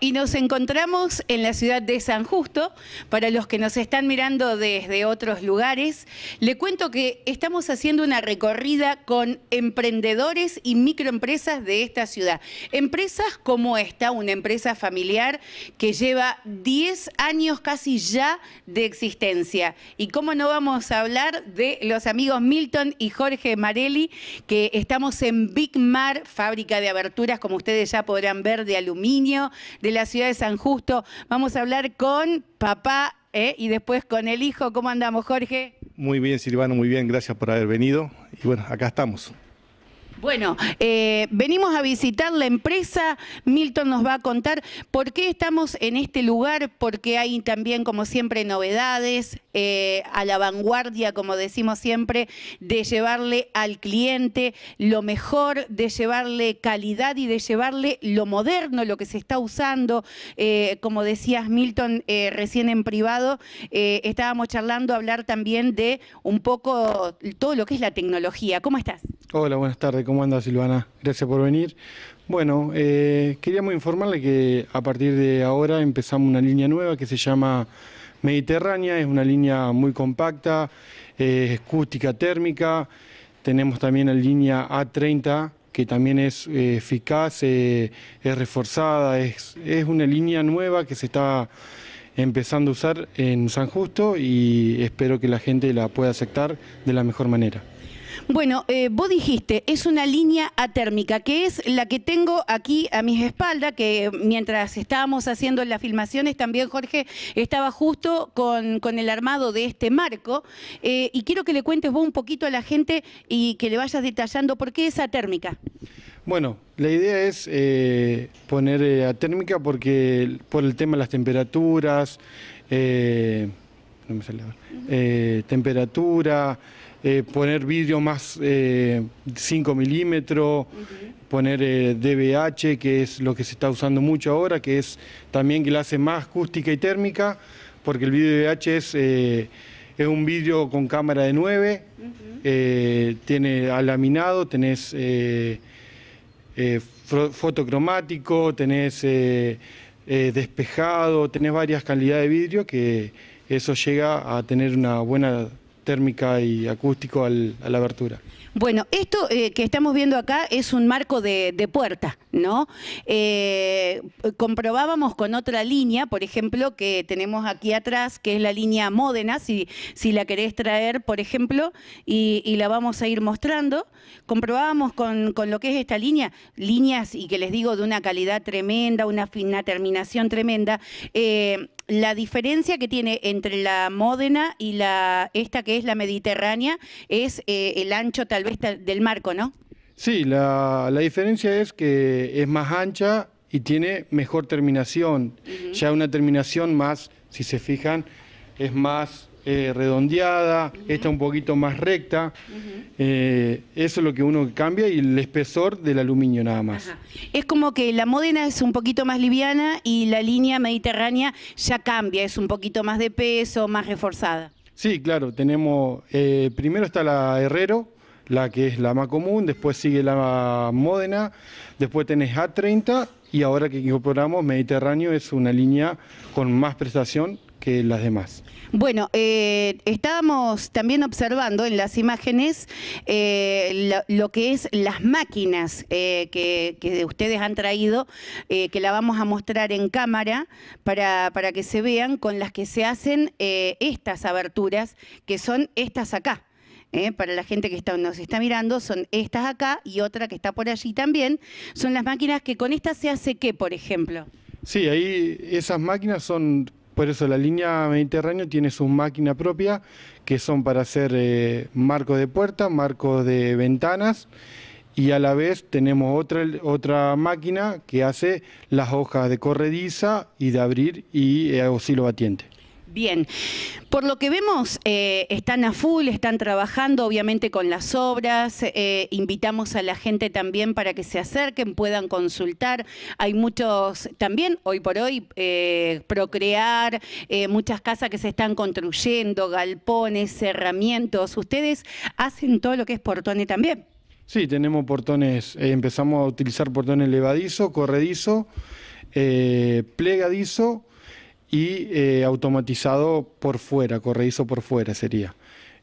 y nos encontramos en la ciudad de San Justo. Para los que nos están mirando desde otros lugares, le cuento que estamos haciendo una recorrida con emprendedores y microempresas de esta ciudad. Empresas como esta, una empresa familiar que lleva 10 años casi ya de existencia. Y cómo no vamos a hablar de los amigos Milton y Jorge Marelli, que estamos en Big Mar, fábrica de aberturas, como ustedes ya podrán ver, de aluminio, de la ciudad de San Justo. Vamos a hablar con papá eh, y después con el hijo. ¿Cómo andamos, Jorge? Muy bien, Silvano, muy bien. Gracias por haber venido. Y bueno, acá estamos. Bueno, eh, venimos a visitar la empresa, Milton nos va a contar por qué estamos en este lugar, porque hay también, como siempre, novedades, eh, a la vanguardia, como decimos siempre, de llevarle al cliente lo mejor, de llevarle calidad y de llevarle lo moderno, lo que se está usando. Eh, como decías, Milton, recién en privado, estábamos charlando, hablar también de un poco todo lo que es la tecnología. ¿Cómo estás? Hola, buenas tardes. ¿Cómo anda Silvana? Gracias por venir. Bueno, eh, queríamos informarle que a partir de ahora empezamos una línea nueva que se llama Mediterránea. Es una línea muy compacta, eh, es acústica térmica. Tenemos también la línea A30 que también es eh, eficaz, es reforzada, es una línea nueva que se está empezando a usar en San Justo y espero que la gente la pueda aceptar de la mejor manera. Bueno, eh, vos dijiste, es una línea atérmica, que es la que tengo aquí a mis espaldas, que mientras estábamos haciendo las filmaciones, también Jorge estaba justo con, el armado de este marco. Eh, y quiero que le cuentes vos un poquito a la gente y que le vayas detallando por qué es atérmica. Bueno, la idea es eh, poner atérmica porque por el tema de las temperaturas, no me temperatura, eh, poner vidrio más 5 eh, milímetros, poner DBH, eh, que es lo que se está usando mucho ahora, que es también que la hace más acústica y térmica, porque el vidrio DBH es, es un vidrio con cámara de 9, tiene alaminado, tenés fotocromático, tenés despejado, tenés varias calidades de vidrio que eso llega a tener una buena térmica y acústico a la abertura. Bueno, esto eh, que estamos viendo acá es un marco de, puerta, ¿no? Eh, comprobábamos con otra línea, por ejemplo, que tenemos aquí atrás, que es la línea Módena, si, si la querés traer, por ejemplo, y, la vamos a ir mostrando. Comprobábamos con, lo que es esta línea, líneas, y que les digo, de una calidad tremenda, una, fina terminación tremenda. Eh, la diferencia que tiene entre la Módena y la esta que es la Mediterránea es eh, el ancho tal vez del marco, ¿no? Sí, la, diferencia es que es más ancha y tiene mejor terminación. Ya una terminación más, si se fijan, es más eh, redondeada, esta un poquito más recta. Eh, eso es lo que uno cambia y el espesor del aluminio nada más. Es como que la Módena es un poquito más liviana y la línea mediterránea ya cambia, es un poquito más de peso, más reforzada. Sí, claro, tenemos, eh, primero está la Herrero, la que es la más común, después sigue la Módena, después tenés A30 y ahora que incorporamos Mediterráneo es una línea con más prestación que las demás. Bueno, eh, estábamos también observando en las imágenes eh, lo, que es las máquinas eh, que, ustedes han traído, que la vamos a mostrar en cámara para, para, que se vean con las que se hacen estas aberturas, que son estas acá. para la gente que está, nos está mirando, son estas acá y otra que está por allí también. Son las máquinas que con estas se hace qué, por ejemplo. Sí, ahí esas máquinas son por eso la línea Mediterráneo tiene su máquina propia, que son para hacer eh, marcos de puerta, marcos de ventanas, y a la vez tenemos otra, otra máquina que hace las hojas de corrediza y de abrir y oscilobatiente. Eh, batiente. Bien, por lo que vemos, eh, están a full, están trabajando obviamente con las obras, eh, invitamos a la gente también para que se acerquen, puedan consultar. Hay muchos, también hoy por hoy, eh, procrear, muchas casas que se están construyendo, galpones, cerramientos. Ustedes hacen todo lo que es portones también. Sí, tenemos portones, empezamos a utilizar portones levadizo, corredizo, plegadizo y eh, automatizado por fuera, corredizo por fuera sería.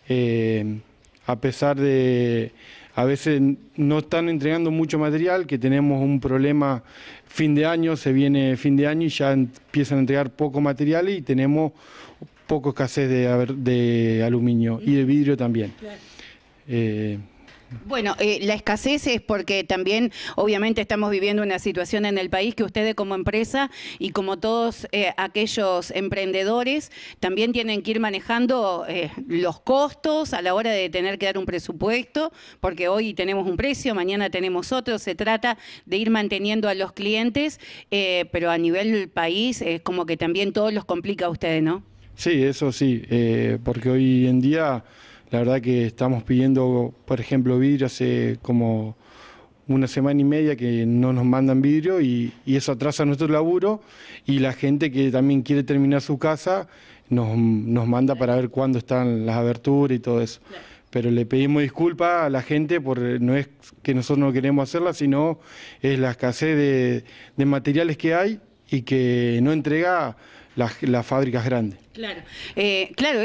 Eh, a pesar de a veces no están entregando mucho material, que tenemos un problema fin de año, se viene fin de año y ya empiezan a entregar poco material y tenemos poco escasez de, de aluminio y de vidrio también. Eh, bueno, eh, la escasez es porque también, obviamente, estamos viviendo una situación en el país que ustedes como empresa y como todos eh, aquellos emprendedores también tienen que ir manejando eh, los costos a la hora de tener que dar un presupuesto, porque hoy tenemos un precio, mañana tenemos otro. Se trata de ir manteniendo a los clientes, pero a nivel país es como que también todo los complica a ustedes, ¿no? Sí, eso sí, porque hoy en día la verdad que estamos pidiendo, por ejemplo, vidrio hace como una semana y media que no nos mandan vidrio y, eso atrasa nuestro laburo y la gente que también quiere terminar su casa nos, nos manda para ver cuándo están las aberturas y todo eso. Pero le pedimos disculpas a la gente por no es que nosotros no queremos hacerla, sino es la escasez de, de materiales que hay y que no entrega las, fábricas grandes. Claro, eh, claro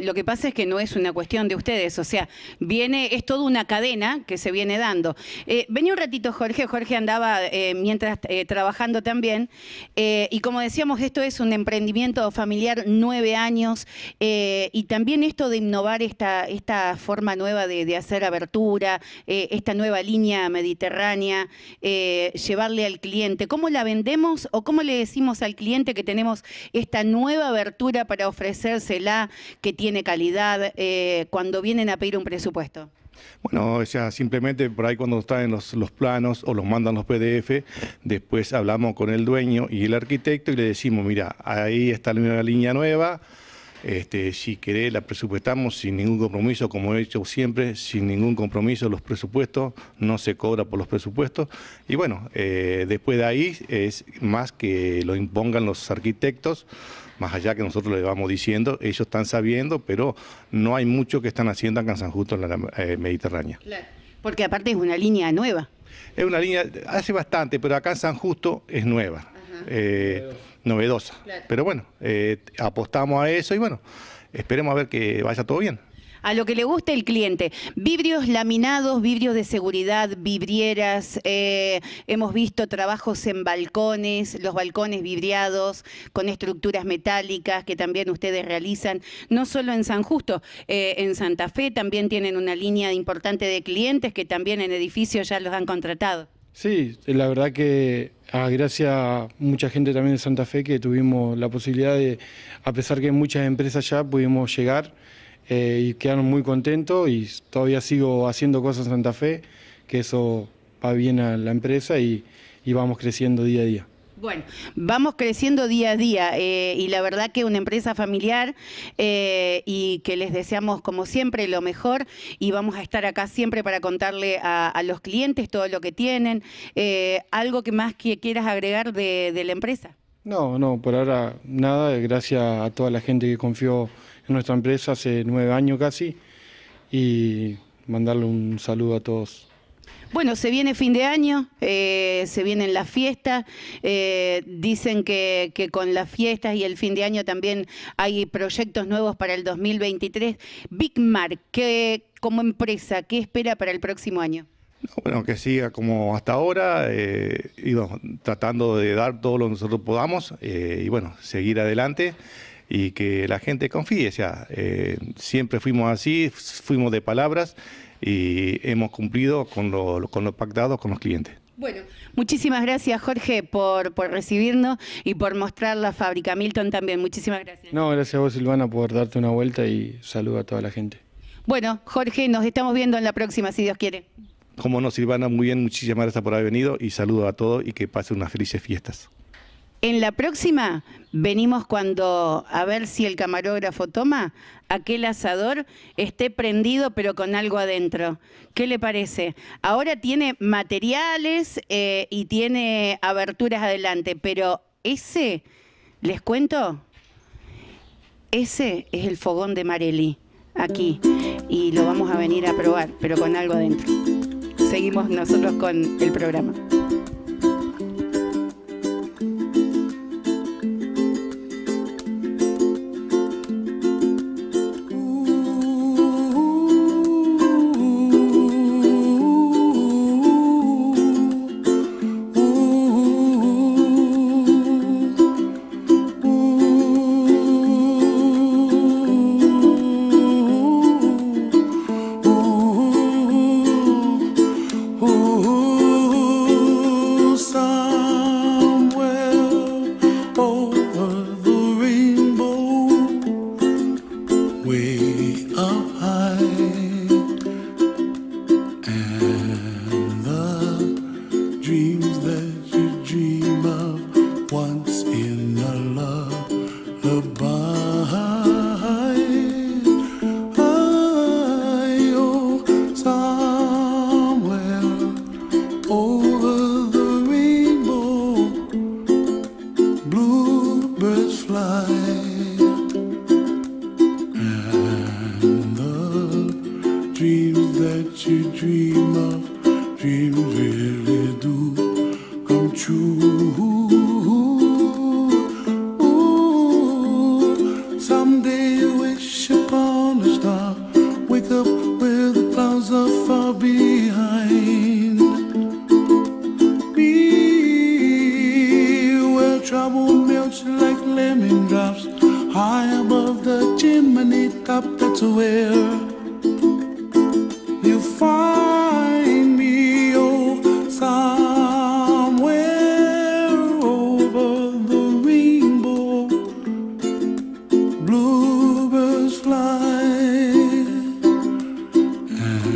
lo, que pasa es que no es una cuestión de ustedes, o sea, viene es toda una cadena que se viene dando. Eh, venía un ratito Jorge, Jorge andaba eh, mientras trabajando también, y como decíamos, esto es un emprendimiento familiar, nueve años, y también esto de innovar esta, esta forma nueva de, de hacer abertura, esta nueva línea mediterránea, llevarle al cliente, ¿cómo la vendemos o cómo le decimos al cliente que tenemos esta nueva abertura para ofrecérsela que tiene calidad eh, cuando vienen a pedir un presupuesto? Bueno, sea, simplemente por ahí cuando están los, los planos o los mandan los PDF, después hablamos con el dueño y el arquitecto y le decimos, mira, ahí está la línea nueva, este, si querés, la presupuestamos sin ningún compromiso, como he hecho siempre, sin ningún compromiso los presupuestos, no se cobra por los presupuestos. Y bueno, eh, después de ahí es más que lo impongan los arquitectos, más allá que nosotros le vamos diciendo, ellos están sabiendo, pero no hay mucho que están haciendo acá en San Justo, en la eh, Mediterránea. porque aparte es una línea nueva. Es una línea, hace bastante, pero acá en San Justo es nueva. Eh, novedosa. Pero bueno, eh, apostamos a eso y bueno, esperemos a ver que vaya todo bien a lo que le guste el cliente. vibrios laminados, vidrios de seguridad, vibrieras, eh, hemos visto trabajos en balcones, los balcones vibriados con estructuras metálicas que también ustedes realizan, no solo en San Justo, eh, en Santa Fe también tienen una línea importante de clientes que también en edificios ya los han contratado. Sí, la verdad que ah, gracias a mucha gente también de Santa Fe que tuvimos la posibilidad de, a pesar que muchas empresas ya pudimos llegar eh, y quedaron muy contentos y todavía sigo haciendo cosas en Santa Fe, que eso va bien a la empresa y, y vamos creciendo día a día. Bueno, vamos creciendo día a día eh, y la verdad que una empresa familiar eh, y que les deseamos como siempre lo mejor y vamos a estar acá siempre para contarle a, los clientes todo lo que tienen. Eh, ¿Algo que más que quieras agregar de la empresa? No, no, por ahora nada. Gracias a toda la gente que confió en nuestra empresa hace nueve años casi y mandarle un saludo a todos. Bueno, se viene fin de año, eh, se vienen las fiestas, eh, dicen que, con las fiestas y el fin de año también hay proyectos nuevos para el 2023. Big Mark, ¿qué, como empresa, ¿qué espera para el próximo año? Bueno, que siga como hasta ahora, eh, tratando de dar todo lo que nosotros podamos y bueno, seguir adelante y que la gente confíe. sea, siempre fuimos así, fuimos de palabras y hemos cumplido con lo, con lo pactado con los clientes. Bueno, muchísimas gracias Jorge por, recibirnos y por mostrar la fábrica Milton también. Muchísimas gracias. No, gracias a vos Silvana por darte una vuelta y saludo a toda la gente. Bueno, Jorge, nos estamos viendo en la próxima, si Dios quiere. Como no, Silvana, muy bien, muchísimas gracias por haber venido y saludo a todos y que pasen unas felices fiestas. En la próxima venimos cuando, a ver si el camarógrafo toma, aquel asador esté prendido pero con algo adentro. ¿Qué le parece? Ahora tiene materiales eh, y tiene aberturas adelante, pero ese, les cuento, ese es el fogón de Marelli, aquí, y lo vamos a venir a probar, pero con algo adentro. Seguimos nosotros con el programa.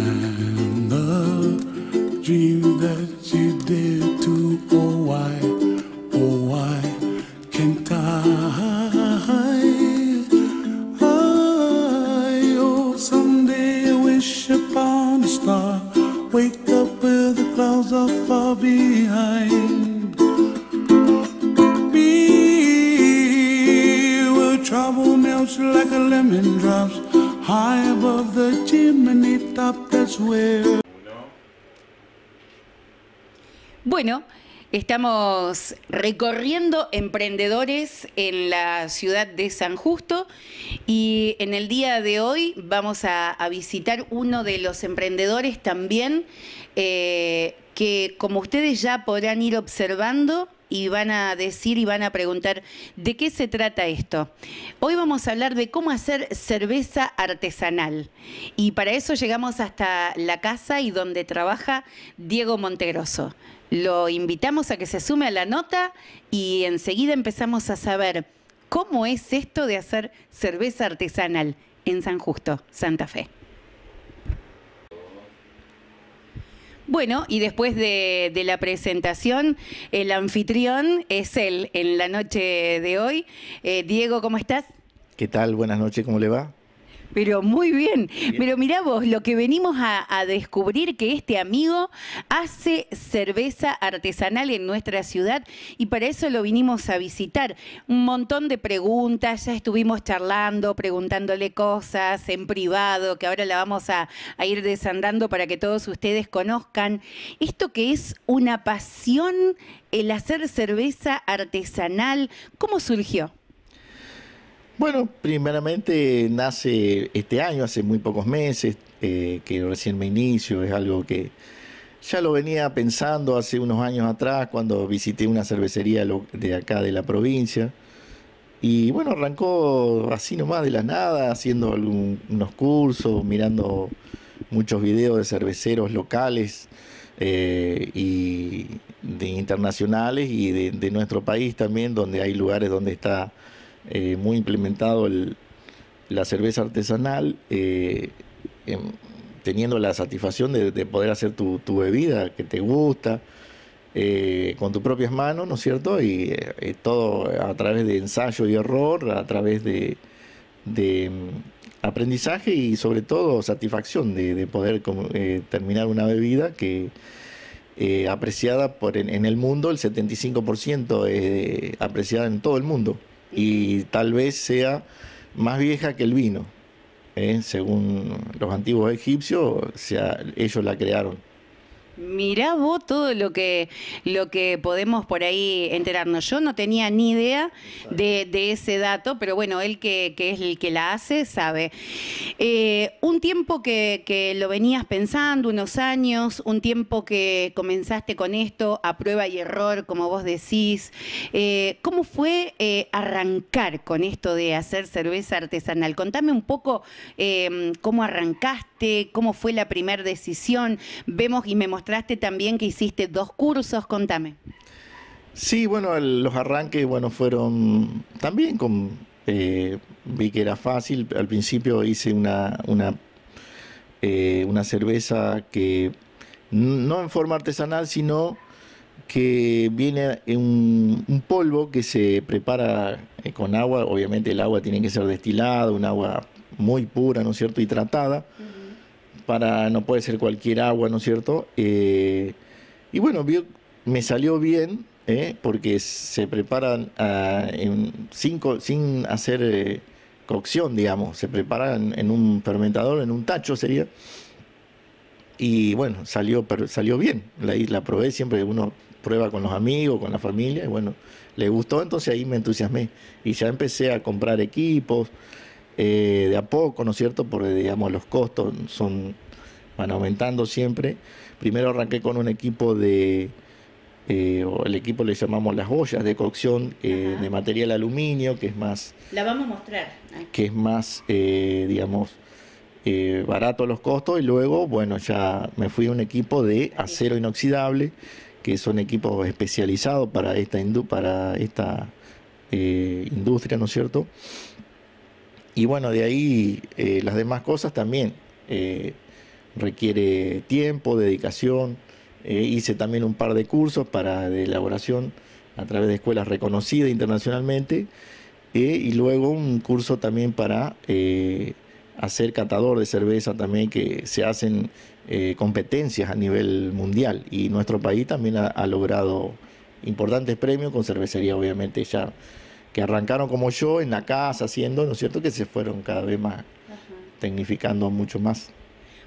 in the dream Estamos recorriendo emprendedores en la ciudad de San Justo y en el día de hoy vamos a, visitar uno de los emprendedores también eh, que como ustedes ya podrán ir observando y van a decir y van a preguntar de qué se trata esto. Hoy vamos a hablar de cómo hacer cerveza artesanal y para eso llegamos hasta la casa y donde trabaja Diego Montegroso. Lo invitamos a que se sume a la nota y enseguida empezamos a saber cómo es esto de hacer cerveza artesanal en San Justo, Santa Fe. Bueno, y después de, la presentación, el anfitrión es él en la noche de hoy. Eh, Diego, ¿cómo estás? ¿Qué tal? Buenas noches, ¿cómo le va? Pero muy bien. Pero mirá vos, lo que venimos a, descubrir que este amigo hace cerveza artesanal en nuestra ciudad y para eso lo vinimos a visitar. Un montón de preguntas, ya estuvimos charlando, preguntándole cosas en privado, que ahora la vamos a ir desandando para que todos ustedes conozcan. Esto que es una pasión, el hacer cerveza artesanal, ¿cómo surgió? Bueno, primeramente nace este año, hace muy pocos meses, eh, que recién me inicio, es algo que ya lo venía pensando hace unos años atrás cuando visité una cervecería de acá de la provincia. Y bueno, arrancó así nomás de la nada, haciendo algunos unos cursos, mirando muchos videos de cerveceros locales eh, y de internacionales y de nuestro país también, donde hay lugares donde está eh, muy implementado la cerveza artesanal, eh, em, teniendo la satisfacción de, poder hacer tu, bebida que te gusta, eh, con tus propias manos, ¿no es cierto? Y todo a través de ensayo y error, a través de, em, aprendizaje y sobre todo satisfacción de, poder terminar una bebida que... apreciada por en, en, el mundo, el 75% es apreciada en todo el mundo y tal vez sea más vieja que el vino. ¿eh? Según los antiguos egipcios, sea, ellos la crearon. Mirá vos todo lo que, lo que podemos por ahí enterarnos. Yo no tenía ni idea de, ese dato, pero bueno, él que, es el que la hace sabe. Eh, un tiempo que, lo venías pensando, unos años, un tiempo que comenzaste con esto a prueba y error, como vos decís. Eh, ¿Cómo fue eh, arrancar con esto de hacer cerveza artesanal? Contame un poco cómo arrancaste, cómo fue la primera decisión. Vemos y me mostraste Traste también que hiciste dos cursos, contame. Sí, bueno, los arranques, bueno, fueron también con... Eh, vi que era fácil, al principio hice una, una, eh, una cerveza que no en forma artesanal, sino que viene en un, polvo que se prepara eh, con agua, obviamente el agua tiene que ser destilada, un agua muy pura, ¿no es cierto?, y tratada para no puede ser cualquier agua, ¿no es cierto? Eh, y bueno, me salió bien, ¿eh? porque se preparan ah, sin, sin, hacer eh, cocción, digamos, se preparan en un fermentador, en un tacho sería. Y bueno, salió, salió bien, la, la probé siempre, uno prueba con los amigos, con la familia, y bueno, le gustó, entonces ahí me entusiasmé. Y ya empecé a comprar equipos, eh, de a poco, ¿no es cierto? Porque, digamos, los costos son, van aumentando siempre. Primero arranqué con un equipo de, eh, el equipo le llamamos las ollas de cocción eh, de material aluminio, que es más... La vamos a mostrar. Que es más, digamos, barato los costos. Y luego, bueno, ya me fui a un equipo de acero inoxidable, que son equipos especializados para esta, para esta industria, ¿no es cierto? Y bueno, de ahí eh, las demás cosas también. Eh, requiere tiempo, dedicación. Eh, hice también un par de cursos para de elaboración a través de escuelas reconocidas internacionalmente. y luego un curso también para hacer catador de cerveza también, que se hacen competencias a nivel mundial. Y nuestro país también ha, ha logrado importantes premios con cervecería, obviamente, ya que arrancaron como yo en la casa haciendo, ¿no es cierto? Que se fueron cada vez más tecnificando mucho más.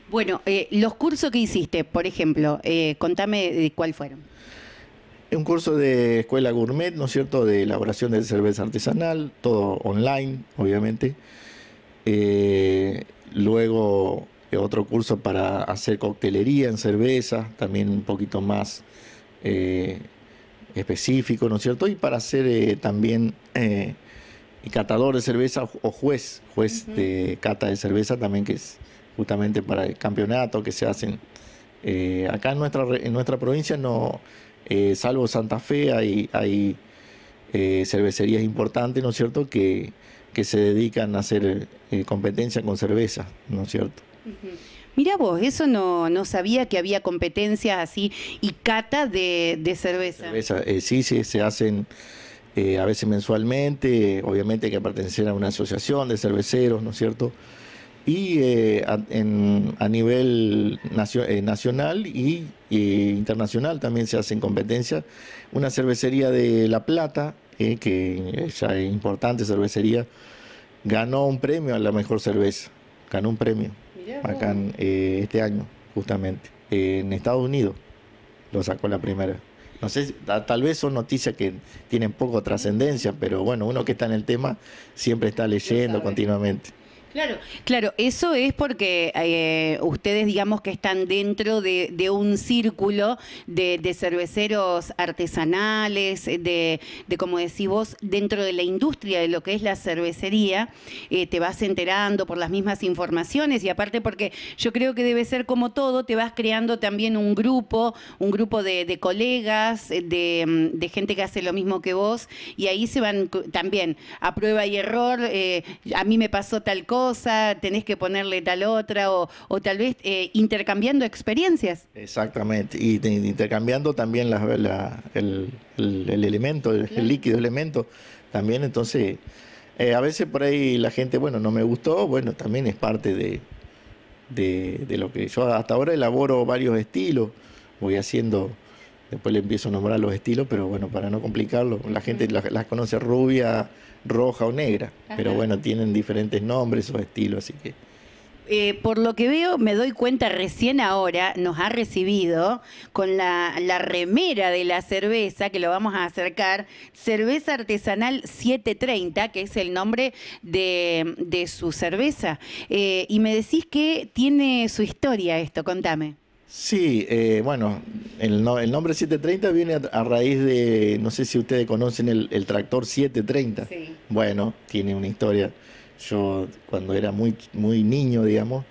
Bueno, eh, los cursos que hiciste, por ejemplo, eh, contame de cuál fueron. Un curso de escuela gourmet, ¿no es cierto?, de elaboración de cerveza artesanal, todo online, obviamente. Eh, luego otro curso para hacer coctelería en cerveza, también un poquito más específico, ¿no es cierto? Y para ser eh, también eh, catador de cerveza o juez, juez de cata de cerveza también, que es justamente para el campeonato que se hacen. Eh, acá en nuestra, en nuestra provincia, no, eh, salvo Santa Fe, hay, hay cervecerías importantes, ¿no es cierto?, que, que se dedican a hacer competencia con cerveza, ¿no es cierto? Mira vos, eso no, no sabía que había competencias así y cata de, cerveza. Eh, sí, sí, se hacen eh, a veces mensualmente, obviamente que pertenecen a una asociación de cerveceros, ¿no es cierto? Y eh, a, nivel nacional y internacional también se hacen competencias. Una cervecería de La Plata, que ya es importante cervecería, ganó un premio a la mejor cerveza, ganó un premio acá en, eh, este año, justamente, eh, en Estados Unidos. Lo sacó la primera. No sé, tal vez son noticias que tienen poco trascendencia, pero bueno, uno que está en el tema siempre está leyendo continuamente. Claro, claro, eso es porque eh, ustedes digamos que están dentro de, un círculo de, cerveceros artesanales, de, como decís vos, dentro de la industria de lo que es la cervecería, eh, te vas enterando por las mismas informaciones y aparte porque yo creo que debe ser como todo, te vas creando también un grupo, un grupo de, colegas, de, gente que hace lo mismo que vos y ahí se van también a prueba y error, eh, a mí me pasó tal cosa tenés que ponerle tal otra, o, tal vez eh, intercambiando experiencias. Exactamente, y intercambiando también la, el, elemento, el, líquido elemento, también entonces... Eh, a veces por ahí la gente, bueno, no me gustó, bueno, también es parte de, lo que yo hasta ahora elaboro varios estilos, voy haciendo, después le empiezo a nombrar los estilos, pero bueno, para no complicarlo, la gente las conoce rubia, roja o negra. Pero bueno, tienen diferentes nombres o estilos, así que... Eh, por lo que veo, me doy cuenta recién ahora, nos ha recibido con la, la, remera de la cerveza, que lo vamos a acercar, Cerveza Artesanal 730, que es el nombre de, de su cerveza. Eh, y me decís que tiene su historia esto, contame. Sí, eh, bueno, el, nombre 730 viene a, raíz de, no sé si ustedes conocen el, tractor 730. Bueno, tiene una historia. Yo cuando era muy, muy niño, digamos,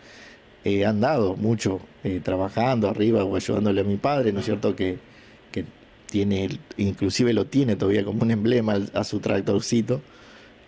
he andado mucho eh, trabajando arriba o ayudándole a mi padre, ¿no es cierto? Que, que tiene, inclusive lo tiene todavía como un emblema a su tractorcito.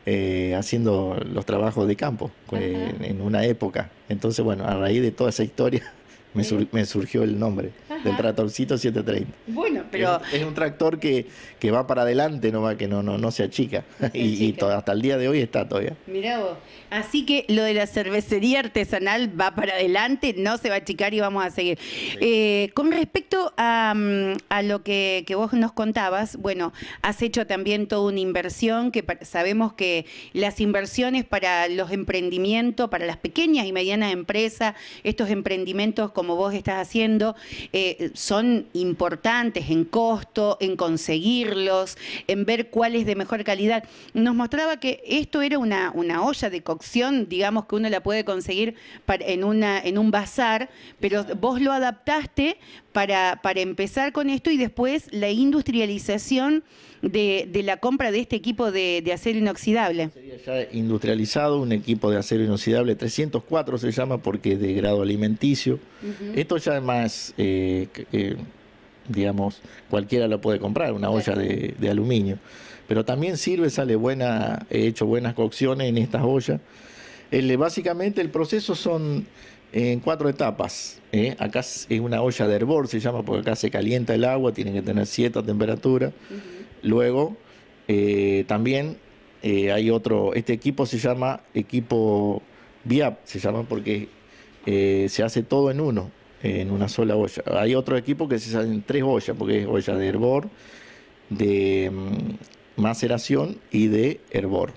Eh, haciendo los trabajos de campo pues, en, una época. Entonces, bueno, a raíz de toda esa historia me, surgió el nombre del tractorcito 730. Bueno, pero... Es, un tractor que, que, va para adelante, no va que no, no, no se achica. y, hasta el día de hoy está todavía. Mirá vos. Así que lo de la cervecería artesanal va para adelante, no se va a achicar y vamos a seguir. Eh, con respecto a, mm, lo que, vos nos contabas, bueno, has hecho también toda una inversión que sabemos que las inversiones para los emprendimientos, para las pequeñas y medianas empresas, estos emprendimientos como vos estás haciendo, eh, son importantes en costo, en conseguirlos, en ver cuál es de mejor calidad. Nos mostraba que esto era una, una olla de cocción, digamos que uno la puede conseguir en, una, en un bazar, pero vos lo adaptaste para, para empezar con esto y después la industrialización de, de la compra de este equipo de, acero inoxidable. Sería ya industrializado un equipo de acero inoxidable, 304 se llama porque es de grado alimenticio. Esto ya además, eh, eh, digamos, cualquiera lo puede comprar, una olla de, aluminio. Pero también sirve, sale buena, he hecho buenas cocciones en estas ollas. Eh, básicamente el proceso son en cuatro etapas. ¿eh? Acá es una olla de hervor, se llama, porque acá se calienta el agua, tiene que tener cierta temperatura. Luego, eh, también eh, hay otro, este equipo se llama equipo VIAP, se llama porque se hace todo en uno, en una sola olla. Hay otro equipo que se hace en tres ollas, porque es olla de hervor, de mm, maceración y de hervor.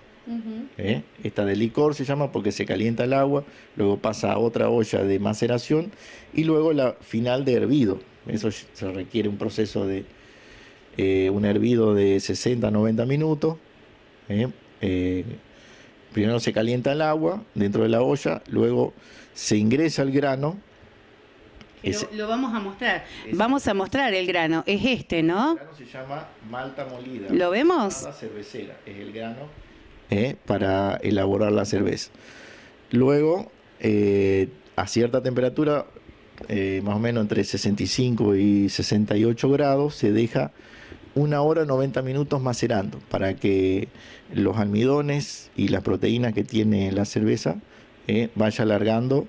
¿Eh? Esta de licor se llama porque se calienta el agua, luego pasa a otra olla de maceración y luego la final de hervido. Eso se requiere un proceso de eh, un hervido de 60-90 minutos. ¿eh? primero se calienta el agua dentro de la olla, luego se ingresa el grano. lo, vamos a mostrar. vamos a mostrar el grano. Es este, ¿no? El grano se llama malta molida. ¿Lo vemos? la cervecera. Es el grano ¿eh? para elaborar la cerveza. Luego, eh, a cierta temperatura, eh, más o menos entre 65 y 68 grados, se deja una hora 90 minutos macerando para que los almidones y las proteínas que tiene la cerveza vaya alargando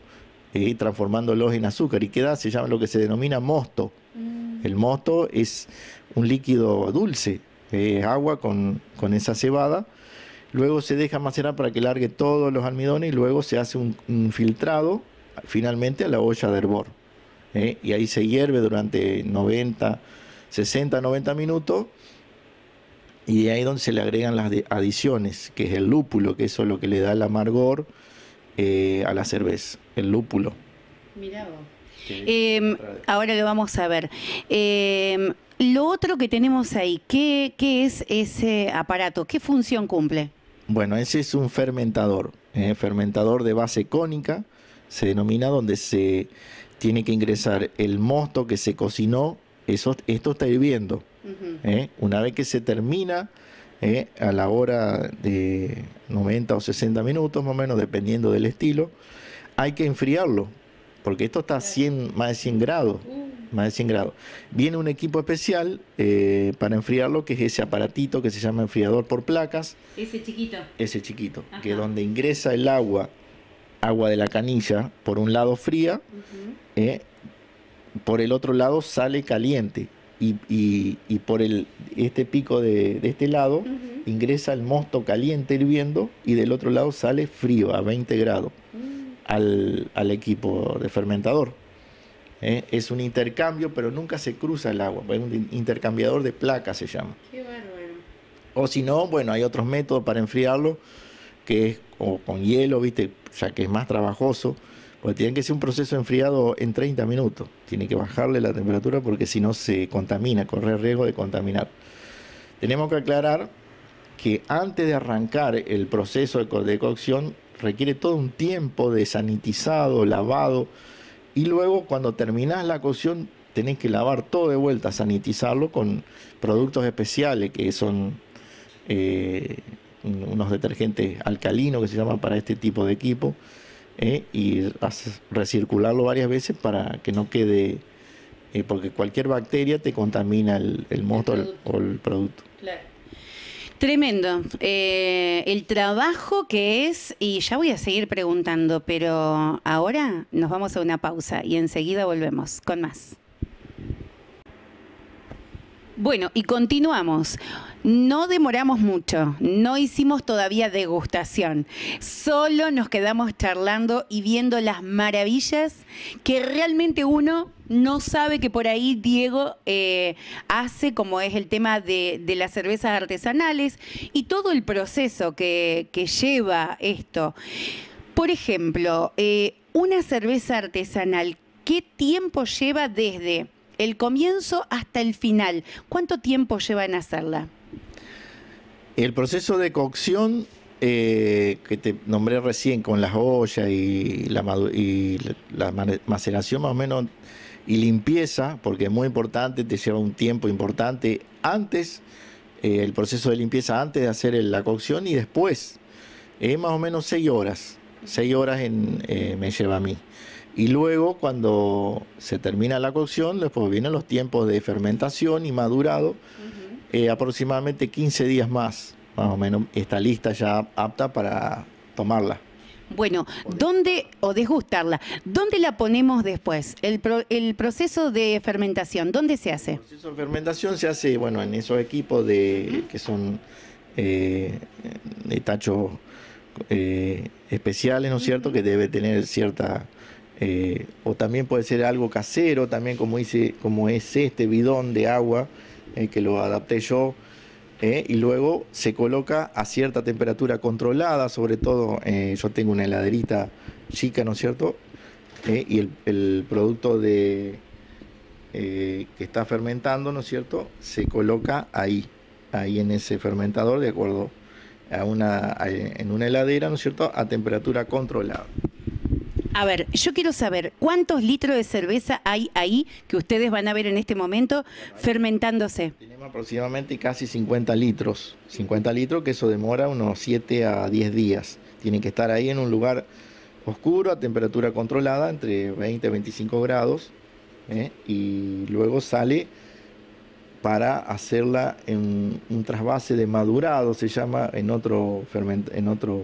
y transformándolos en azúcar y queda se llama lo que se denomina mosto mm. el mosto es un líquido dulce es agua con, esa cebada luego se deja macerar para que largue todos los almidones y luego se hace un, filtrado finalmente a la olla de hervor. ¿eh? Y ahí se hierve durante 90, 60, 90 minutos y ahí es donde se le agregan las adiciones, que es el lúpulo, que eso es lo que le da el amargor eh, a la cerveza, el lúpulo. Mirá em, ahora lo vamos a ver. Em, lo otro que tenemos ahí, ¿qué, es ese aparato? ¿Qué función cumple? Bueno, ese es un fermentador, ¿eh? fermentador de base cónica, se denomina donde se tiene que ingresar el mosto que se cocinó, eso, esto está hirviendo. ¿eh? Una vez que se termina, ¿eh? a la hora de 90 o 60 minutos, más o menos, dependiendo del estilo, hay que enfriarlo, porque esto está a 100, más de 100 grados. Uh, más de 100 grados. Viene un equipo especial eh, para enfriarlo, que es ese aparatito que se llama enfriador por placas. Ese chiquito. Ese chiquito, que donde ingresa el agua, agua de la canilla, por un lado fría, eh, por el otro lado sale caliente. Y, por el, este pico de, este lado ingresa el mosto caliente hirviendo y del otro lado sale frío a 20 grados mm. al, al equipo de fermentador. ¿eh? Es un intercambio, pero nunca se cruza el agua. Es un intercambiador de placas se llama. Qué bárbaro. O si no, bueno, hay otros métodos para enfriarlo, que es con hielo, ¿viste? Ya que es más trabajoso. Porque tiene que ser un proceso enfriado en 30 minutos. Tiene que bajarle la temperatura porque si no se contamina, corre riesgo de contaminar. Tenemos que aclarar que antes de arrancar el proceso de, de cocción requiere todo un tiempo de sanitizado, lavado, y luego cuando terminás la cocción tenés que lavar todo de vuelta, sanitizarlo con productos especiales que son eh, unos detergentes alcalinos que se llaman para este tipo de equipo eh, y recircularlo varias veces para que no quede, eh, porque cualquier bacteria te contamina el, el motor o el producto. Tremendo. Eh, el trabajo que es, y ya voy a seguir preguntando, pero ahora nos vamos a una pausa y enseguida volvemos con más. Bueno, y continuamos. No demoramos mucho, no hicimos todavía degustación, solo nos quedamos charlando y viendo las maravillas que realmente uno no sabe que por ahí Diego eh, hace, como es el tema de, las cervezas artesanales y todo el proceso que, lleva esto. Por ejemplo, eh, una cerveza artesanal, ¿qué tiempo lleva desde el comienzo hasta el final? ¿Cuánto tiempo lleva en hacerla? El proceso de cocción eh, que te nombré recién con las ollas y la, y maceración más o menos y limpieza, porque es muy importante, te lleva un tiempo importante antes, eh, el proceso de limpieza antes de hacer la cocción y después, es más o menos seis horas, seis horas en, eh, me lleva a mí. Y luego cuando se termina la cocción, después vienen los tiempos de fermentación y madurado. Eh, aproximadamente 15 días más, más o menos, está lista ya apta para tomarla. Bueno, ¿dónde, o desgustarla, dónde la ponemos después? El, proceso de fermentación, ¿dónde se hace? El proceso de fermentación se hace, bueno, en esos equipos de que son eh, de tachos eh, especiales, ¿no es cierto?, que debe tener cierta... o también puede ser algo casero, también como, dice, como es este bidón de agua, eh, que lo adapté yo, eh, y luego se coloca a cierta temperatura controlada, sobre todo eh, yo tengo una heladerita chica, ¿no es cierto? y el, producto de, que está fermentando, ¿no es cierto? Se coloca ahí, ahí en ese fermentador, de acuerdo a una, en una heladera, ¿no es cierto?, a temperatura controlada. A ver, yo quiero saber cuántos litros de cerveza hay ahí que ustedes van a ver en este momento fermentándose. Tenemos aproximadamente casi 50 litros. 50 litros que eso demora unos 7 a 10 días. Tienen que estar ahí en un lugar oscuro, a temperatura controlada, entre 20 y 25 grados. ¿eh? Y luego sale para hacerla en un trasvase de madurado, se llama, en otro, en otro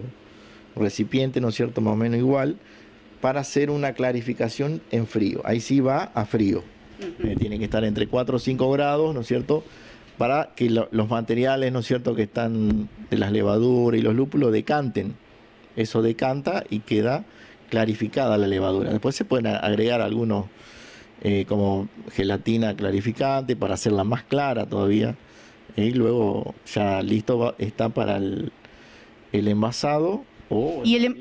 recipiente, ¿no es cierto? Más o menos igual para hacer una clarificación en frío. Ahí sí va a frío. Eh, tiene que estar entre 4 o 5 grados, ¿no es cierto? Para que los materiales, ¿no es cierto?, que están de las levaduras y los lúpulos decanten. Eso decanta y queda clarificada la levadura. Después se pueden agregar algunos eh, como gelatina clarificante para hacerla más clara todavía. y luego ya listo está para el, el envasado Oh, y el em-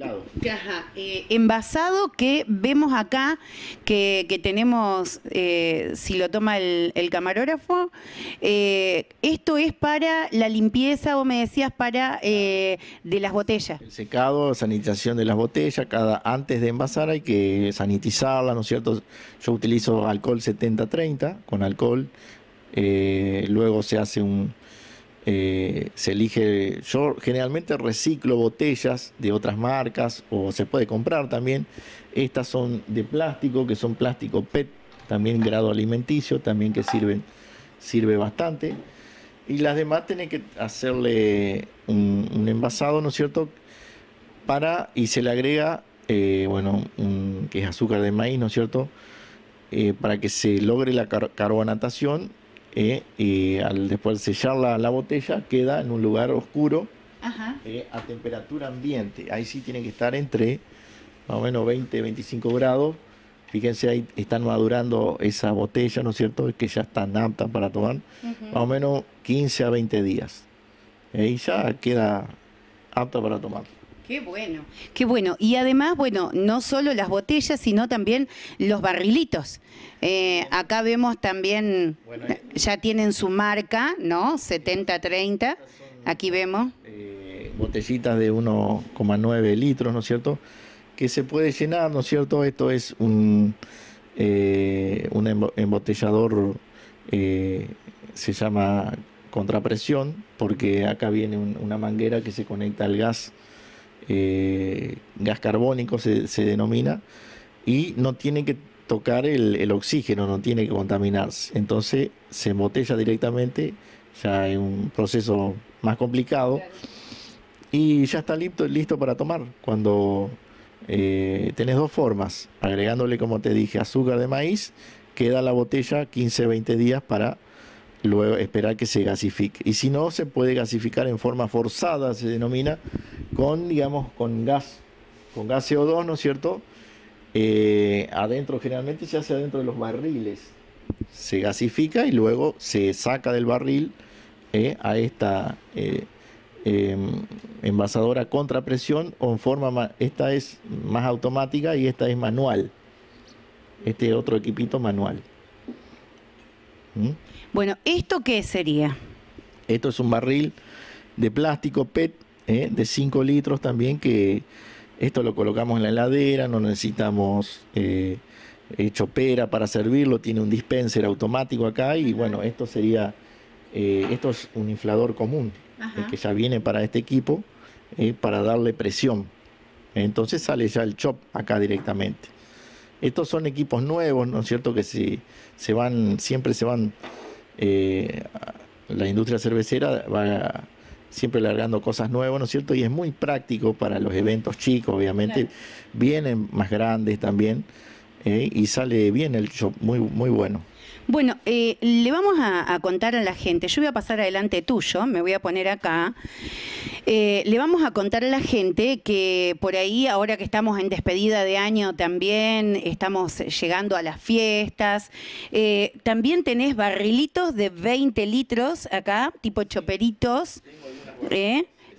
eh, envasado que vemos acá, que, tenemos, eh, si lo toma el, camarógrafo, eh, esto es para la limpieza, o me decías, para de las botellas. El secado, sanitización de las botellas, cada antes de envasar hay que sanitizarla, ¿no es cierto? Yo utilizo alcohol 70-30 con alcohol, luego se hace un eh, se elige, yo generalmente reciclo botellas de otras marcas o se puede comprar también. Estas son de plástico, que son plástico PET, también grado alimenticio, también que sirven, sirve bastante. Y las demás tienen que hacerle un, envasado, ¿no es cierto? Para, y se le agrega, eh, bueno, que es azúcar de maíz, ¿no es cierto? Eh, para que se logre la carbonatación ¿eh? y al después sellar la, botella queda en un lugar oscuro ¿eh? a temperatura ambiente. Ahí sí tiene que estar entre más o menos 20, 25 grados. Fíjense, ahí están madurando esa botella, ¿no es cierto? Que ya están aptas para tomar. Más o menos 15 a 20 días. ¿Eh? Y ya queda apta para tomar. Qué bueno. Qué bueno. Y además, bueno, no solo las botellas, sino también los barrilitos. Eh, acá vemos también, eh, ya tienen su marca, ¿no? 70-30. Aquí vemos. Eh, botellitas de 1,9 litros, ¿no es cierto? Que se puede llenar, ¿no es cierto? Esto es un, un embotellador, se llama contrapresión, porque acá viene una manguera que se conecta al gas eh, gas carbónico se, denomina, y no tiene que tocar el, oxígeno, no tiene que contaminarse. Entonces se embotella directamente, ya es un proceso más complicado, y ya está listo, listo para tomar. Cuando eh, tenés dos formas, agregándole, como te dije, azúcar de maíz, queda la botella 15-20 días para luego esperar que se gasifique. Y si no, se puede gasificar en forma forzada, se denomina, con, digamos, con gas, con gas CO2, ¿no es cierto? Eh, adentro, generalmente se hace adentro de los barriles. Se gasifica y luego se saca del barril eh, a esta eh, em, envasadora contra presión o en forma, esta es más automática y esta es manual. Este otro equipito manual. ¿Mm? Bueno, ¿esto qué sería? Esto es un barril de plástico PET ¿eh? de 5 litros también que esto lo colocamos en la heladera, no necesitamos eh, eh, chopera para servirlo, tiene un dispenser automático acá y bueno, esto sería, esto es un inflador común que ya viene para este equipo para darle presión. Entonces sale ya el chop acá directamente. Estos son equipos nuevos, ¿no es cierto? Que se van, siempre se van eh, la industria cervecera va siempre largando cosas nuevas, ¿no es cierto? Y es muy práctico para los eventos chicos, obviamente. Vienen más grandes también eh, y sale bien el show, muy, muy bueno. Bueno, eh, le vamos a, contar a la gente, yo voy a pasar adelante tuyo, me voy a poner acá, eh, le vamos a contar a la gente que por ahí, ahora que estamos en despedida de año también, estamos llegando a las fiestas, eh, también tenés barrilitos de 20 litros acá, tipo choperitos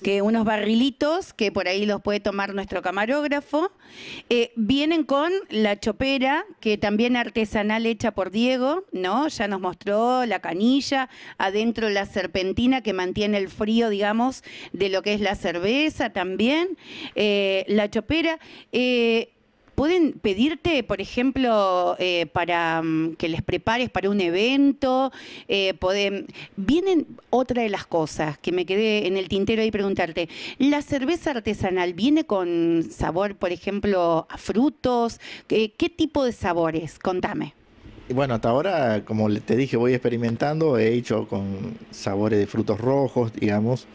que unos barrilitos, que por ahí los puede tomar nuestro camarógrafo, eh, vienen con la chopera, que también artesanal hecha por Diego, ¿no? Ya nos mostró la canilla, adentro la serpentina que mantiene el frío, digamos, de lo que es la cerveza también, eh, la chopera. Eh, pueden pedirte, por ejemplo, eh, para mm, que les prepares para un evento. Eh, pueden... Vienen otra de las cosas que me quedé en el tintero ahí preguntarte. ¿La cerveza artesanal viene con sabor, por ejemplo, a frutos? qué tipo de sabores? Contame. Bueno, hasta ahora, como te dije, voy experimentando. He hecho con sabores de frutos rojos, digamos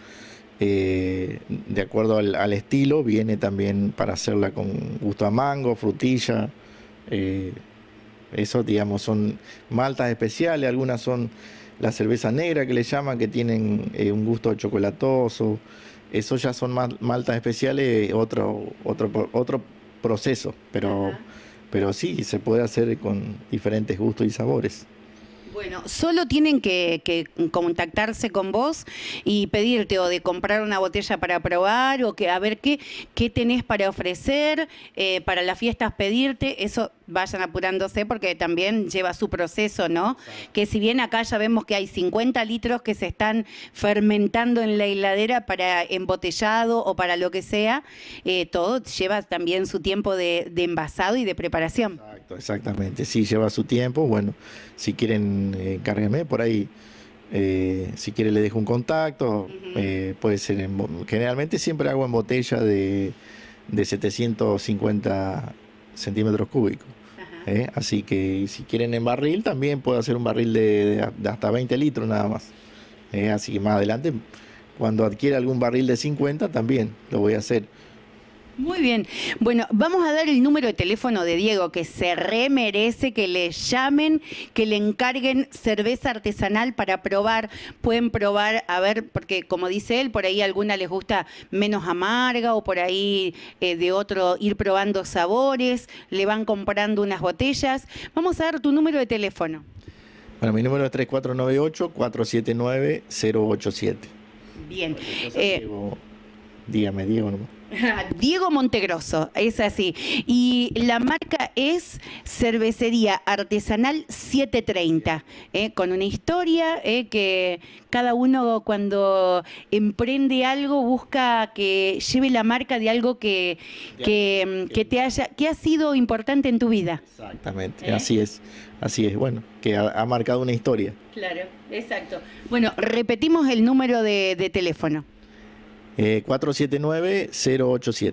eh, de acuerdo al, estilo, viene también para hacerla con gusto a mango, frutilla. Eh, eso, digamos, son maltas especiales. Algunas son la cerveza negra que le llaman, que tienen eh, un gusto chocolatoso. Eso ya son maltas especiales, otro, otro, otro proceso. Pero, pero sí, se puede hacer con diferentes gustos y sabores. Bueno, solo tienen que, contactarse con vos y pedirte o de comprar una botella para probar o que a ver qué, qué tenés para ofrecer, eh, para las fiestas pedirte, eso vayan apurándose porque también lleva su proceso, ¿no? Que si bien acá ya vemos que hay 50 litros que se están fermentando en la heladera para embotellado o para lo que sea, eh, todo lleva también su tiempo de, envasado y de preparación exactamente. si lleva su tiempo. Bueno, si quieren, eh, encárguenme por ahí. Eh, si quieren le dejo un contacto, eh, puede ser, en, generalmente siempre hago en botella de, de 750 centímetros cúbicos. así que si quieren en barril, también puedo hacer un barril de, hasta 20 litros nada más. así que más adelante, cuando adquiera algún barril de 50, también lo voy a hacer. Muy bien. Bueno, vamos a dar el número de teléfono de Diego, que se remerece que le llamen, que le encarguen cerveza artesanal para probar. Pueden probar, a ver, porque como dice él, por ahí alguna les gusta menos amarga o por ahí eh, de otro ir probando sabores, le van comprando unas botellas. Vamos a dar tu número de teléfono. Bueno, mi número es 3498-479-087. Bien. Eh, Diego, dígame, Diego. ¿no? Diego Montegroso, es así. Y la marca es Cervecería Artesanal 730, eh, con una historia eh, que cada uno cuando emprende algo busca que lleve la marca de algo que, mm, te haya, que ha sido importante en tu vida. Exactamente, ¿Eh? así es. Así es, bueno, que ha, marcado una historia. Claro, exacto. Bueno, repetimos el número de teléfono. 479-087. Eh,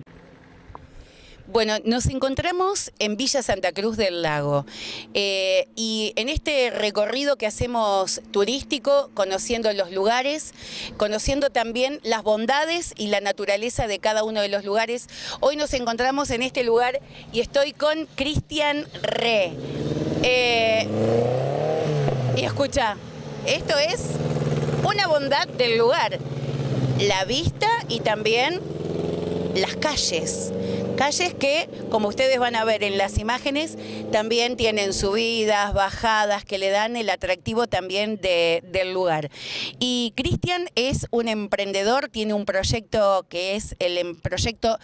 bueno, nos encontramos en Villa Santa Cruz del Lago eh, y en este recorrido que hacemos turístico, conociendo los lugares, conociendo también las bondades y la naturaleza de cada uno de los lugares, hoy nos encontramos en este lugar y estoy con Cristian Re. Eh, y escucha, esto es una bondad del lugar la vista y también las calles. Calles que, como ustedes van a ver en las imágenes, también tienen subidas, bajadas, que le dan el atractivo también de, del lugar. Y Cristian es un emprendedor, tiene un proyecto que es el em, proyecto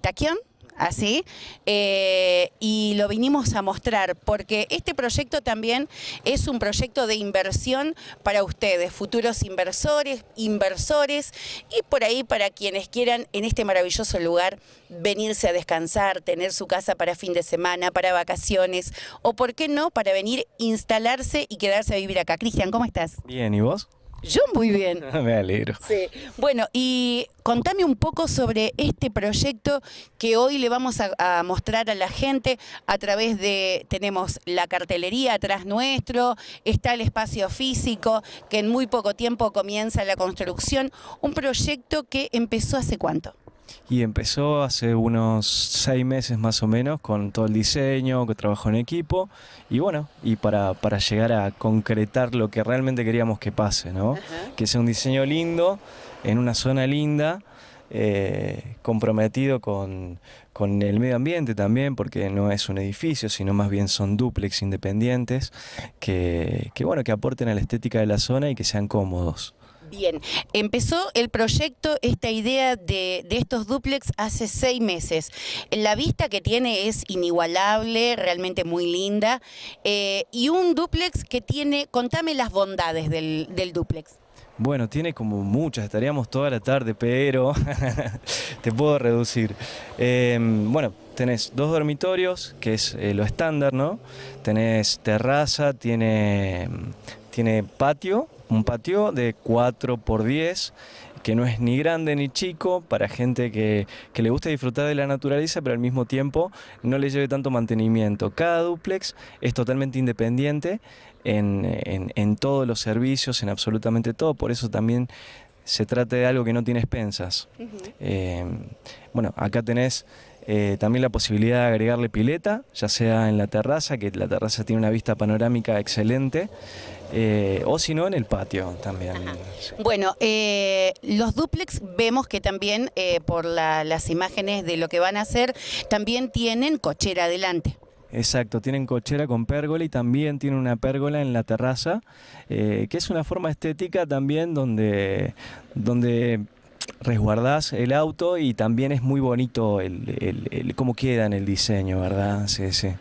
Taquión así, eh, y lo vinimos a mostrar, porque este proyecto también es un proyecto de inversión para ustedes, futuros inversores, inversores, y por ahí para quienes quieran en este maravilloso lugar venirse a descansar, tener su casa para fin de semana, para vacaciones, o por qué no, para venir, instalarse y quedarse a vivir acá. Cristian, ¿cómo estás? Bien, ¿y vos? Yo muy bien. Me alegro. Sí. Bueno, y contame un poco sobre este proyecto que hoy le vamos a, a, mostrar a la gente a través de, tenemos la cartelería atrás nuestro, está el espacio físico, que en muy poco tiempo comienza la construcción, un proyecto que empezó hace cuánto. Y empezó hace unos seis meses más o menos con todo el diseño, que trabajo en equipo y bueno, y para, llegar a concretar lo que realmente queríamos que pase, ¿no? Que sea un diseño lindo, en una zona linda, eh, comprometido con, el medio ambiente también, porque no es un edificio, sino más bien son duplex independientes que bueno, que aporten a la estética de la zona y que sean cómodos. Bien, empezó el proyecto, esta idea de, estos duplex hace seis meses. La vista que tiene es inigualable, realmente muy linda. Eh, y un duplex que tiene, contame las bondades del, del duplex. Bueno, tiene como muchas, estaríamos toda la tarde, pero te puedo reducir. Em, bueno, tenés dos dormitorios, que es eh, lo estándar, ¿no? Tenés terraza, tiene, tiene patio un patio de 4 por 10 que no es ni grande ni chico, para gente que, le gusta disfrutar de la naturaleza, pero al mismo tiempo no le lleve tanto mantenimiento. Cada duplex es totalmente independiente en, todos los servicios, en absolutamente todo, por eso también se trata de algo que no tiene expensas. Eh, bueno, acá tenés... Eh, también la posibilidad de agregarle pileta, ya sea en la terraza, que la terraza tiene una vista panorámica excelente, eh, o si no, en el patio también. Bueno, eh, los duplex vemos que también eh, por las imágenes de lo que van a hacer, también tienen cochera adelante. Exacto, tienen cochera con pérgola y también tienen una pérgola en la terraza, que es una forma estética también donde, donde resguardás el auto y también es muy bonito cómo queda en el diseño, ¿verdad? Sí, sí.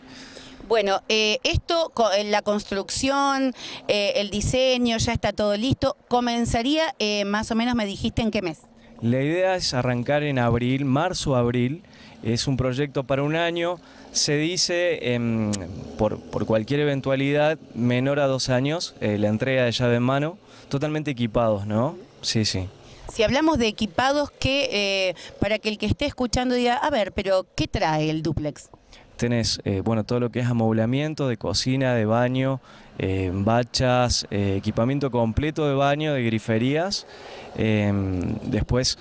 Bueno, eh, esto, la construcción, eh, el diseño, ya está todo listo. ¿Comenzaría eh, más o menos, me dijiste, en qué mes? La idea es arrancar en abril, marzo-abril. Es un proyecto para un año. Se dice, em, por, cualquier eventualidad, menor a dos años, la entrega de llave en mano, totalmente equipados, ¿no? Sí, sí. Si hablamos de equipados, que para que el que esté escuchando diga, a ver, pero ¿qué trae el duplex? tenés eh, bueno, todo lo que es amoblamiento de cocina, de baño, eh, bachas, eh, equipamiento completo de baño, de griferías, em, después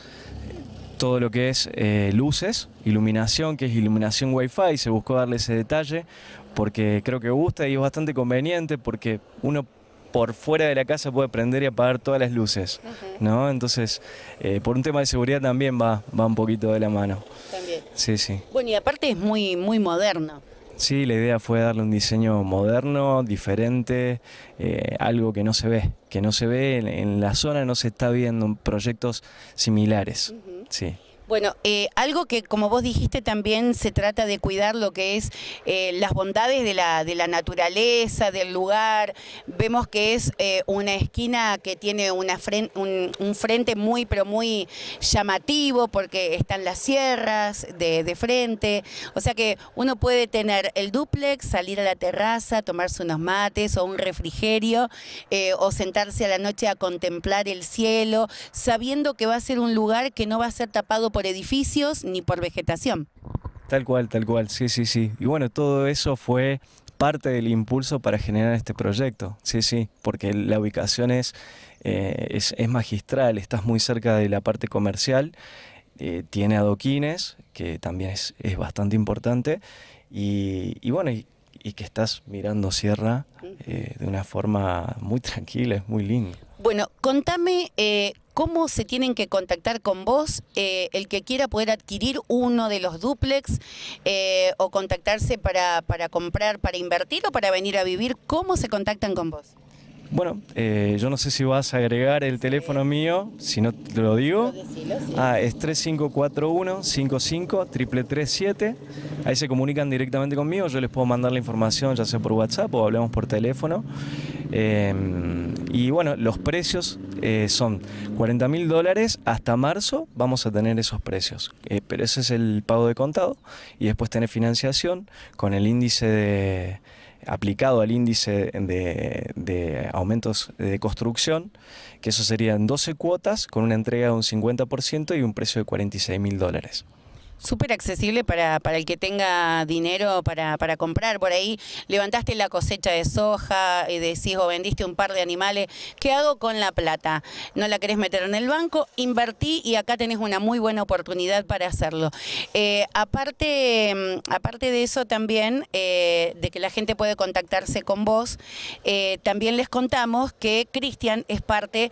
todo lo que es luces, iluminación, que es iluminación wifi, se buscó darle ese detalle porque creo que gusta y es bastante conveniente porque uno por fuera de la casa puede prender y apagar todas las luces, ¿no? Entonces, eh, por un tema de seguridad también va, va un poquito de la mano. También. Sí, sí. Bueno, y aparte es muy, muy moderno. Sí, la idea fue darle un diseño moderno, diferente, eh, algo que no se ve, que no se ve en, la zona, no se está viendo proyectos similares. Sí. Bueno, eh, algo que como vos dijiste también se trata de cuidar lo que es eh, las bondades de la, de la, naturaleza, del lugar. Vemos que es eh, una esquina que tiene una un, frente muy, pero muy llamativo porque están las sierras de, de, frente. O sea que uno puede tener el duplex, salir a la terraza, tomarse unos mates o un refrigerio o sentarse a la noche a contemplar el cielo, sabiendo que va a ser un lugar que no va a ser tapado por edificios ni por vegetación. Tal cual, tal cual, sí, sí, sí. Y bueno, todo eso fue parte del impulso para generar este proyecto, sí, sí, porque la ubicación es, eh, es, magistral, estás muy cerca de la parte comercial, eh, tiene adoquines, que también es, bastante importante, y, bueno, y, que estás mirando sierra eh, de una forma muy tranquila, es muy lindo. Bueno, contame ¿Cómo se tienen que contactar con vos eh, el que quiera poder adquirir uno de los duplex eh, o contactarse para, para comprar, para invertir o para venir a vivir? ¿Cómo se contactan con vos? Bueno, eh, yo no sé si vas a agregar el teléfono mío, si no te lo digo. Ah, es 3541 55337 Ahí se comunican directamente conmigo, yo les puedo mandar la información ya sea por WhatsApp o hablemos por teléfono. Eh, y bueno, los precios eh, son 40.000 mil dólares hasta marzo vamos a tener esos precios. pero ese es el pago de contado y después tener financiación con el índice de, aplicado al índice de, aumentos de construcción, que eso serían 12 cuotas con una entrega de un 50% y un precio de 46 mil dólares súper accesible para, el que tenga dinero para, comprar. Por ahí levantaste la cosecha de soja y eh, decís o vendiste un par de animales. ¿Qué hago con la plata? ¿No la querés meter en el banco? Invertí y acá tenés una muy buena oportunidad para hacerlo. Eh, aparte, mm, aparte de eso también, eh, de que la gente puede contactarse con vos, también les contamos que Cristian es parte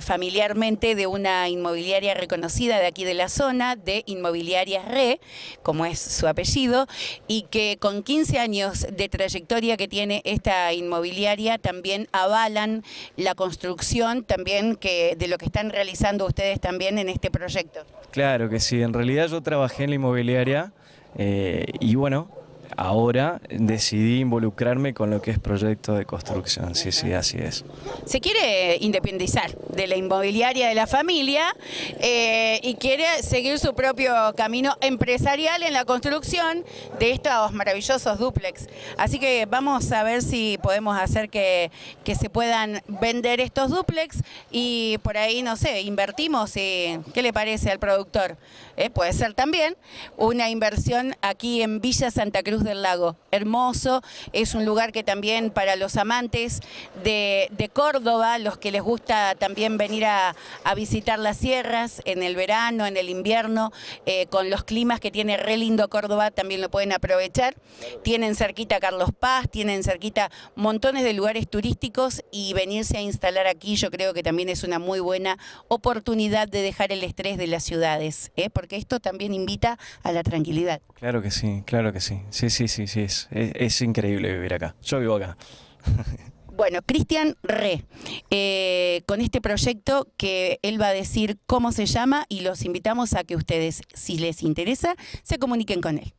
familiarmente de una inmobiliaria reconocida de aquí de la zona, de inmobiliaria Re, como es su apellido, y que con 15 años de trayectoria que tiene esta inmobiliaria también avalan la construcción también que de lo que están realizando ustedes también en este proyecto. Claro que sí, en realidad yo trabajé en la inmobiliaria eh, y bueno, ahora decidí involucrarme con lo que es proyecto de construcción, sí, sí, así es. Se quiere independizar de la inmobiliaria de la familia eh, y quiere seguir su propio camino empresarial en la construcción de estos maravillosos duplex. Así que vamos a ver si podemos hacer que, que se puedan vender estos duplex y por ahí, no sé, invertimos. ¿Qué le parece al productor? Eh, puede ser también, una inversión aquí en Villa Santa Cruz del Lago. Hermoso, es un lugar que también para los amantes de, Córdoba, los que les gusta también venir a, visitar las sierras en el verano, en el invierno, eh, con los climas que tiene re lindo Córdoba, también lo pueden aprovechar. Tienen cerquita Carlos Paz, tienen cerquita montones de lugares turísticos y venirse a instalar aquí yo creo que también es una muy buena oportunidad de dejar el estrés de las ciudades, eh, porque que esto también invita a la tranquilidad. Claro que sí, claro que sí. Sí, sí, sí, sí. Es, increíble vivir acá. Yo vivo acá. Bueno, Cristian Re, eh, con este proyecto que él va a decir cómo se llama y los invitamos a que ustedes, si les interesa, se comuniquen con él.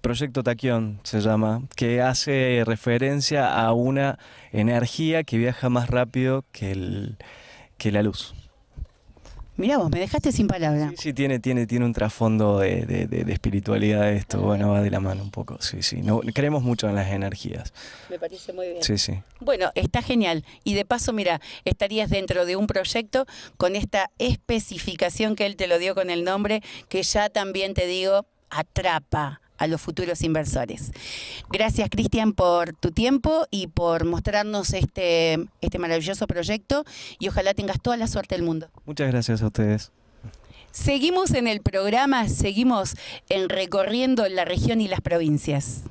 Proyecto Taquión se llama, que hace referencia a una energía que viaja más rápido que, que la luz. Mirá vos, me dejaste sin palabra. Sí, tiene, tiene, tiene un trasfondo de, espiritualidad esto, bueno, va de la mano un poco, sí, sí. creemos mucho en las energías. Me parece muy bien. Sí, sí. Bueno, está genial. Y de paso, mira, estarías dentro de un proyecto con esta especificación que él te lo dio con el nombre, que ya también te digo, atrapa a los futuros inversores. Gracias, Cristian, por tu tiempo y por mostrarnos este, este, maravilloso proyecto y ojalá tengas toda la suerte del mundo. Muchas gracias a ustedes. Seguimos en el programa, seguimos en recorriendo la región y las provincias.